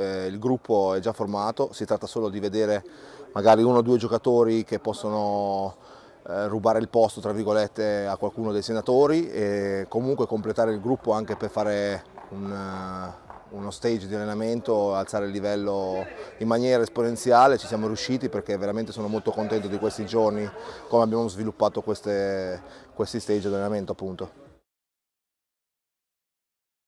eh, il gruppo è già formato, si tratta solo di vedere magari uno o due giocatori che possono eh, rubare il posto tra virgolette a qualcuno dei senatori e comunque completare il gruppo anche per fare un, eh, uno stage di allenamento, alzare il livello in maniera esponenziale, ci siamo riusciti perché veramente sono molto contento di questi giorni, come abbiamo sviluppato queste, questi stage di allenamento appunto.